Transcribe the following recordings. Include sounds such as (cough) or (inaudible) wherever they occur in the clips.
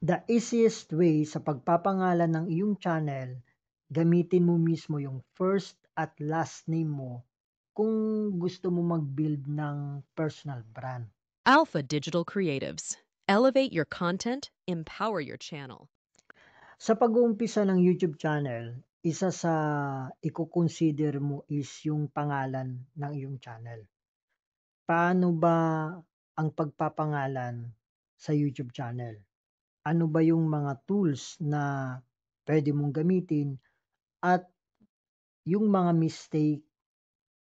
The easiest way sa pagpapangalan ng iyong channel, gamitin mo mismo yung first at last name mo kung gusto mo mag-build ng personal brand. Alpha Digital Creatives. Elevate your content, empower your channel. Sa pag-uumpisa ng YouTube channel, isa sa i-consider mo is yung pangalan ng iyong channel. Paano ba ang pagpapangalan sa YouTube channel? ano ba yung mga tools na pwede mong gamitin at yung mga mistake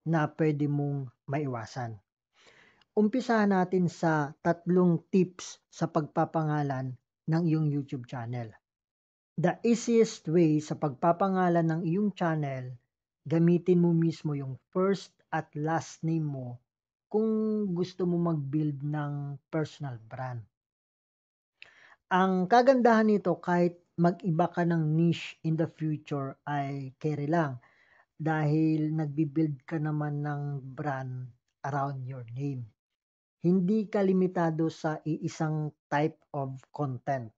na pwede mong maiwasan. Umpisahan natin sa tatlong tips sa pagpapangalan ng iyong YouTube channel. The easiest way sa pagpapangalan ng iyong channel, gamitin mo mismo yung first at last name mo kung gusto mo mag-build ng personal brand. Ang kagandahan nito kahit mag-iba ka ng niche in the future ay carry lang dahil nagbi-build ka naman ng brand around your name. Hindi ka limitado sa iisang type of content.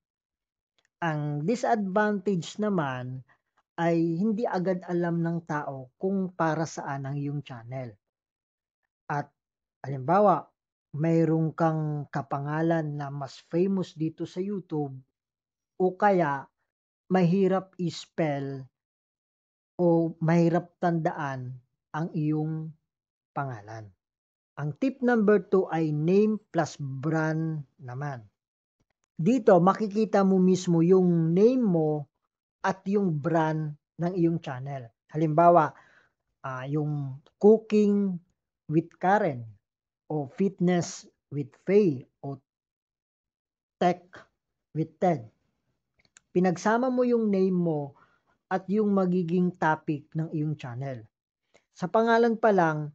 Ang disadvantage naman ay hindi agad alam ng tao kung para saan ang iyong channel. At halimbawa, mayroon kang kapangalan na mas famous dito sa YouTube o kaya mahirap i-spell o mahirap tandaan ang iyong pangalan. Ang tip number 2 ay name plus brand naman. Dito makikita mo mismo yung name mo at yung brand ng iyong channel. Halimbawa, uh, yung Cooking with Karen o Fitness with Faye o Tech with Ted. Pinagsama mo yung name mo at yung magiging topic ng iyong channel. Sa pangalan pa lang,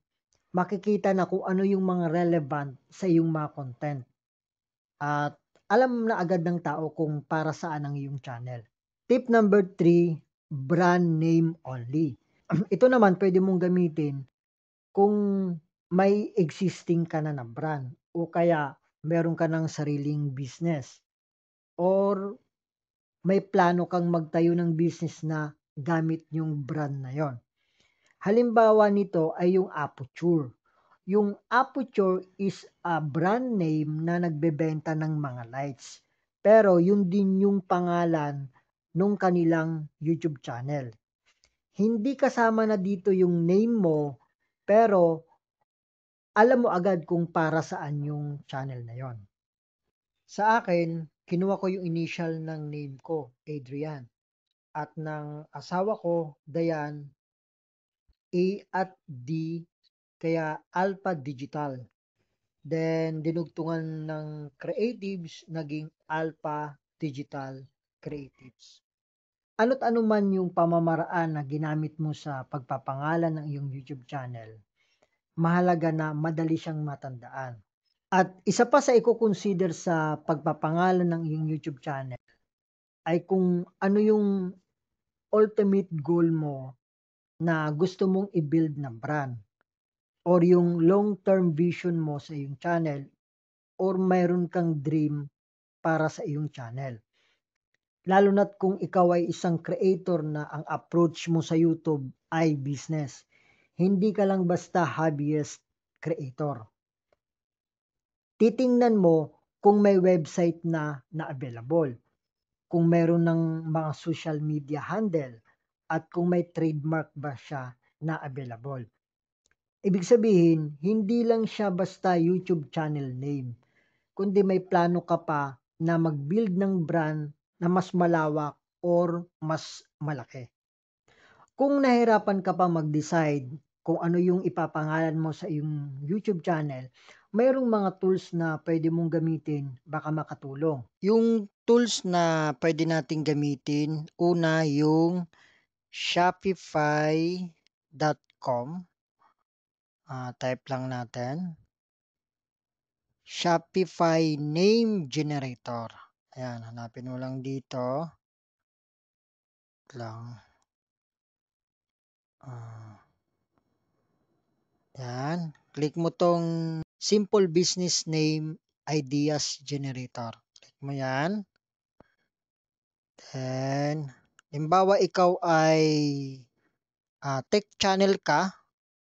makikita na kung ano yung mga relevant sa iyong mga content. At alam na agad ng tao kung para saan ang iyong channel. Tip number 3, brand name only. (clears throat) Ito naman pwede mong gamitin kung may existing ka na na brand o kaya meron ka ng sariling business or may plano kang magtayo ng business na gamit yung brand na yon. Halimbawa nito ay yung Aputure. Yung Aputure is a brand name na nagbebenta ng mga lights. Pero yun din yung pangalan nung kanilang YouTube channel. Hindi kasama na dito yung name mo, pero alam mo agad kung para saan yung channel na yon. Sa akin, kinuha ko yung initial ng name ko, Adrian. At ng asawa ko, Dayan, A at D, kaya Alpha Digital. Then, dinugtungan ng creatives, naging Alpha Digital Creatives. Ano't ano man yung pamamaraan na ginamit mo sa pagpapangalan ng iyong YouTube channel, mahalaga na madali siyang matandaan. At isa pa sa i-consider sa pagpapangalan ng iyong YouTube channel ay kung ano yung ultimate goal mo na gusto mong i-build na brand or yung long-term vision mo sa iyong channel or mayroon kang dream para sa iyong channel. Lalo na't kung ikaw ay isang creator na ang approach mo sa YouTube ay business. Hindi ka lang basta hobbyist creator. Titingnan mo kung may website na na available, kung meron ng mga social media handle, at kung may trademark ba siya na available. Ibig sabihin, hindi lang siya basta YouTube channel name, kundi may plano ka pa na mag-build ng brand na mas malawak or mas malaki. Kung nahirapan ka pa mag-decide kung ano yung ipapangalan mo sa iyong YouTube channel, mayroong mga tools na pwede mong gamitin baka makatulong. Yung tools na pwede nating gamitin, una yung shopify.com. Uh, ah, type lang natin. Shopify name generator. Ayan, hanapin mo lang dito. Lang. Uh, yan. Click mo tong Simple Business Name Ideas Generator. Click mo yan. Then, limbawa ikaw ay uh, tech channel ka,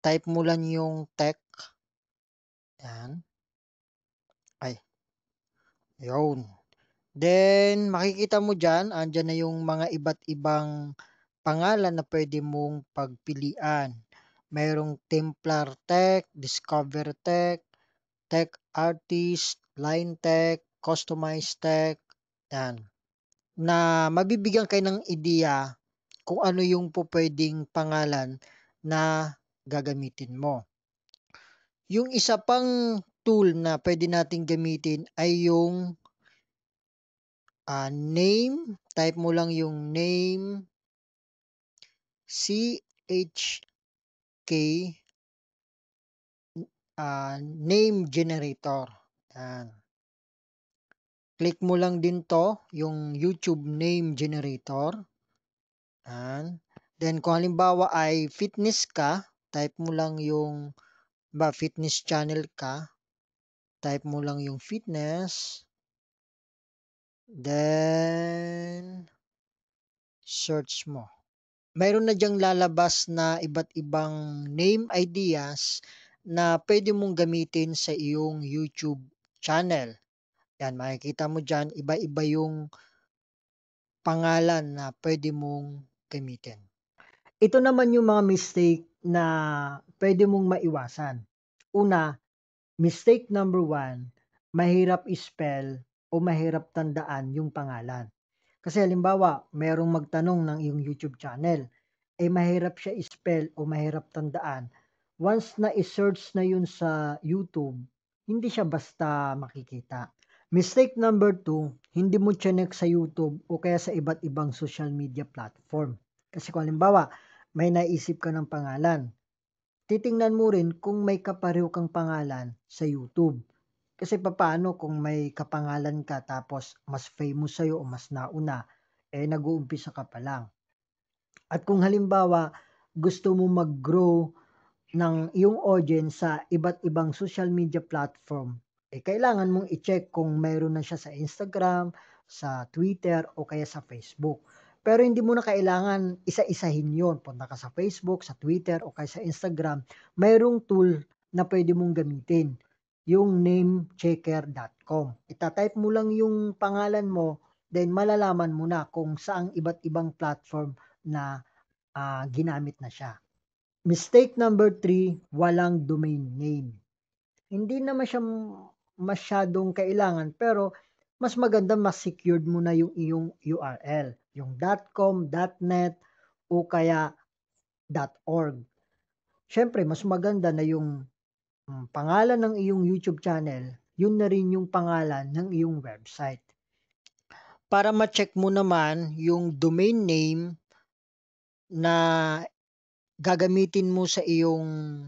type mo lang yung tech. Yan. Ay. Yun. Then, makikita mo dyan, andyan na yung mga iba't ibang pangalan na pwede mong pagpilian. Merong Templar Tech, Discover Tech, Tech Artist, Line Tech, Customized Tech, yan. Na mabibigyan kayo ng ideya kung ano yung po pangalan na gagamitin mo. Yung isa pang tool na pwede nating gamitin ay yung uh, name. Type mo lang yung name CH kay uh, name generator, yan. Click mo lang din 'to, yung YouTube name generator, yan. Then kung halimbawa ay fitness ka, type mo lang yung ba fitness channel ka, type mo lang yung fitness. Then, search mo mayroon na diyang lalabas na iba't ibang name ideas na pwede mong gamitin sa iyong YouTube channel. Yan, makikita mo dyan, iba-iba yung pangalan na pwede mong gamitin. Ito naman yung mga mistake na pwede mong maiwasan. Una, mistake number one, mahirap ispell o mahirap tandaan yung pangalan. Kasi halimbawa, mayroong magtanong ng iyong YouTube channel, eh mahirap siya i-spell o mahirap tandaan. Once na i-search na yun sa YouTube, hindi siya basta makikita. Mistake number two, hindi mo chinek sa YouTube o kaya sa iba't ibang social media platform. Kasi kung halimbawa, may naisip ka ng pangalan, titingnan mo rin kung may kapareho kang pangalan sa YouTube. Kasi paano kung may kapangalan ka tapos mas famous sa'yo o mas nauna, eh nag-uumpisa ka pa lang. At kung halimbawa gusto mo mag-grow ng iyong audience sa iba't ibang social media platform, eh kailangan mong i-check kung mayroon na siya sa Instagram, sa Twitter, o kaya sa Facebook. Pero hindi mo na kailangan isa-isahin yon Punta ka sa Facebook, sa Twitter, o kaya sa Instagram. Mayroong tool na pwede mong gamitin yung namechecker.com. Itatype mo lang yung pangalan mo, then malalaman mo na kung saang iba't ibang platform na uh, ginamit na siya. Mistake number 3, walang domain name. Hindi naman siya masyadong kailangan pero mas maganda mas secured mo na yung iyong URL, yung .com, .net o kaya .org. Syempre, mas maganda na yung Hmm, pangalan ng iyong YouTube channel, yun na rin yung pangalan ng iyong website. Para ma-check mo naman yung domain name na gagamitin mo sa iyong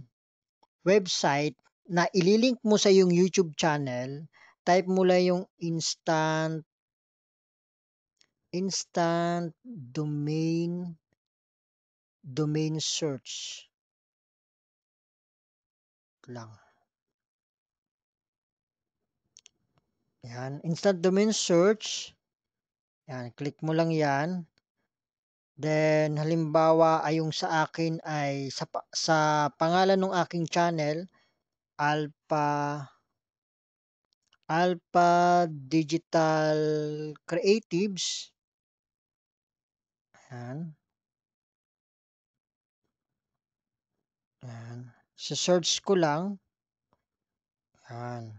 website na ililink mo sa iyong YouTube channel, type mo lang yung instant instant domain domain search lang. Yan. Instant domain search. Yan. Click mo lang yan. Then, halimbawa, ay yung sa akin ay sa, sa pangalan ng aking channel, Alpha Alpha Digital Creatives. Yan. Ayan. Se-search ko lang. Ayan.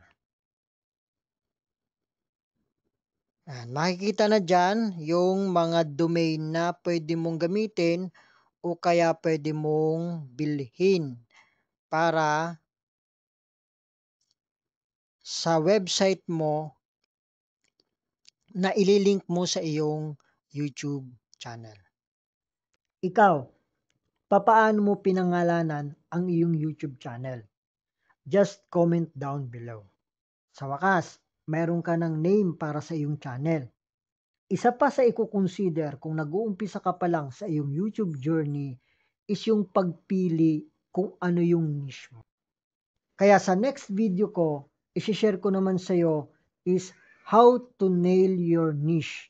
Ayan. Makikita na dyan yung mga domain na pwede mong gamitin o kaya pwede mong bilhin para sa website mo na ililink mo sa iyong YouTube channel. Ikaw, papaano mo pinangalanan ang iyong YouTube channel? Just comment down below. Sa wakas, mayroon ka ng name para sa iyong channel. Isa pa sa i-consider kung nag-uumpisa ka pa lang sa iyong YouTube journey is yung pagpili kung ano yung niche mo. Kaya sa next video ko, isi-share ko naman sa iyo is how to nail your niche